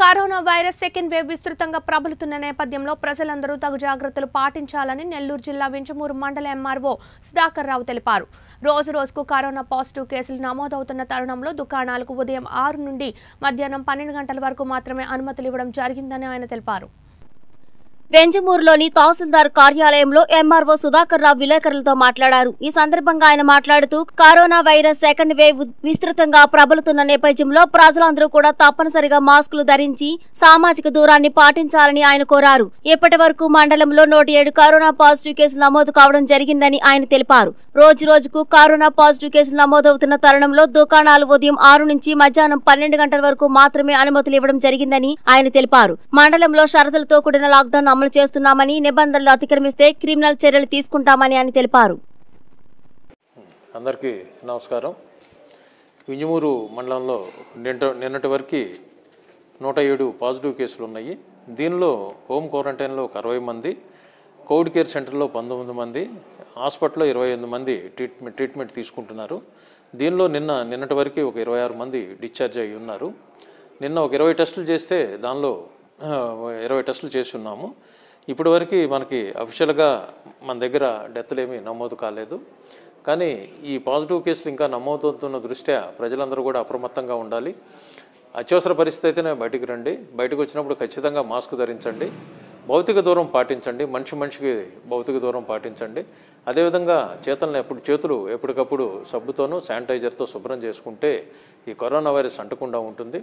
corona virus second wave విస్తృతంగా ప్రబలుతున్న నేపథ్యంలో ప్రజలందరూ తగు జాగ్రత్తలు పాటించాలని నెల్లూరు జిల్లా వించమూరు మండల ఎంఆర్ఓ సుధాకర్ రావు తెలిపారు రోజు రోజుకు కరోనా పాజిటివ్ కేసులు నమోదవుతున్న తరుణంలో దుకాణాలకు ఉదయం ఆరు నుండి మధ్యాహ్నం పన్నెండు గంటల వరకు మాత్రమే అనుమతులు ఇవ్వడం జరిగిందని ఆయన తెలిపారు వెంజమూరులోని తహసీల్దార్ కార్యాలయంలో ఎంఆర్ఓ సుధాకర్ రావు విలేకరులతో మాట్లాడారు ఈ సందర్భంగా ఆయన మాట్లాడుతూ కరోనా వైరస్ సెకండ్ వేవ్ విస్తృతంగా ప్రబలుతున్న నేపథ్యంలో ప్రజలందరూ కూడా తప్పనిసరిగా మాస్కులు ధరించి సామాజిక దూరాన్ని పాటించాలని ఆయన కోరారు ఇప్పటి వరకు మండలంలో నూట ఏడు కరోనా పాజిటివ్ కేసులు నమోదు కావడం జరిగిందని ఆయన తెలిపారు రోజు రోజుకు కరోనా పాజిటివ్ కేసులు నమోదవుతున్న తరుణంలో దుకాణాలు ఉదయం ఆరు నుంచి మధ్యాహ్నం పన్నెండు గంటల వరకు మాత్రమే అనుమతులు ఇవ్వడం జరిగిందని ఆయన తెలిపారు మండలంలో షరతులతో కూడిన లాక్డౌన్ అమలు చేస్తున్నామని నిబంధనలు అతిక్రమిస్తే క్రిమినల్ చర్యలు తీసుకుంటామని ఆయన తెలిపారు అందరికీ నమస్కారం వింజమూరు మండలంలో నిన్న నిన్నటి వరకు నూట ఏడు పాజిటివ్ కేసులు ఉన్నాయి దీనిలో హోమ్ క్వారంటైన్లో ఒక అరవై మంది కోవిడ్ కేర్ సెంటర్లో పంతొమ్మిది మంది హాస్పిటల్లో ఇరవై ఎనిమిది మంది ట్రీట్మెంట్ ట్రీట్మెంట్ తీసుకుంటున్నారు దీనిలో నిన్న నిన్నటి వరకు ఒక ఇరవై ఆరు మంది డిశ్చార్జ్ అయి ఉన్నారు నిన్న ఒక ఇరవై టెస్టులు చేస్తే దానిలో ఇరవై టెస్టులు ఉన్నాము ఇప్పటి వరకు మనకి అఫీషియల్గా మన దగ్గర డెత్లు ఏమీ నమోదు కాలేదు కానీ ఈ పాజిటివ్ కేసులు ఇంకా నమోదవుతున్న దృష్ట్యా ప్రజలందరూ కూడా అప్రమత్తంగా ఉండాలి అత్యవసర పరిస్థితి అయితేనే బయటికి రండి బయటకు వచ్చినప్పుడు ఖచ్చితంగా మాస్క్ ధరించండి భౌతిక దూరం పాటించండి మనిషి మనిషికి భౌతిక దూరం పాటించండి అదేవిధంగా చేతులను ఎప్పుడు చేతులు ఎప్పటికప్పుడు సబ్బుతోనూ శానిటైజర్తో శుభ్రం చేసుకుంటే ఈ కరోనా వైరస్ అంటకుండా ఉంటుంది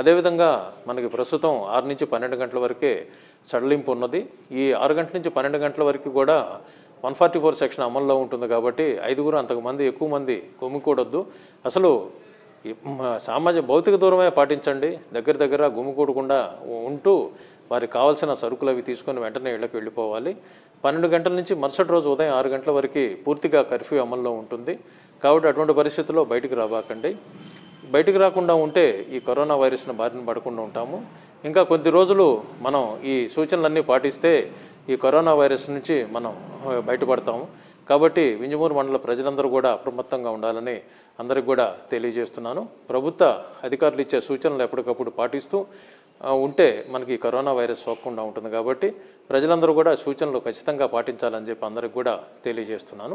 అదేవిధంగా మనకి ప్రస్తుతం ఆరు నుంచి పన్నెండు గంటల వరకే సడలింపు ఉన్నది ఈ ఆరు గంటల నుంచి పన్నెండు గంటల వరకు కూడా వన్ ఫార్టీ ఫోర్ సెక్షన్ అమల్లో ఉంటుంది కాబట్టి ఐదుగురు అంతకుమంది ఎక్కువ మంది గుమ్మికూడొద్దు అసలు సామాజిక భౌతిక దూరమే పాటించండి దగ్గర దగ్గర గుమ్మికూడకుండా ఉంటూ వారికి కావాల్సిన సరుకులు అవి తీసుకొని వెంటనే ఇళ్లకు వెళ్ళిపోవాలి పన్నెండు గంటల నుంచి మరుసటి రోజు ఉదయం ఆరు గంటల వరకు పూర్తిగా కర్ఫ్యూ అమల్లో ఉంటుంది కాబట్టి అటువంటి పరిస్థితుల్లో బయటికి రాబాకండి బయటికి రాకుండా ఉంటే ఈ కరోనా వైరస్ను బారిన పడకుండా ఉంటాము ఇంకా కొద్ది రోజులు మనం ఈ సూచనలన్నీ పాటిస్తే ఈ కరోనా వైరస్ నుంచి మనం బయటపడతాము కాబట్టి వింజమూరు మండల ప్రజలందరూ కూడా అప్రమత్తంగా ఉండాలని అందరికి కూడా తెలియజేస్తున్నాను ప్రభుత్వ అధికారులు ఇచ్చే సూచనలు ఎప్పటికప్పుడు పాటిస్తూ ఉంటే మనకి కరోనా వైరస్ సోకకుండా ఉంటుంది కాబట్టి ప్రజలందరూ కూడా సూచనలు ఖచ్చితంగా పాటించాలని చెప్పి అందరికి కూడా తెలియజేస్తున్నాను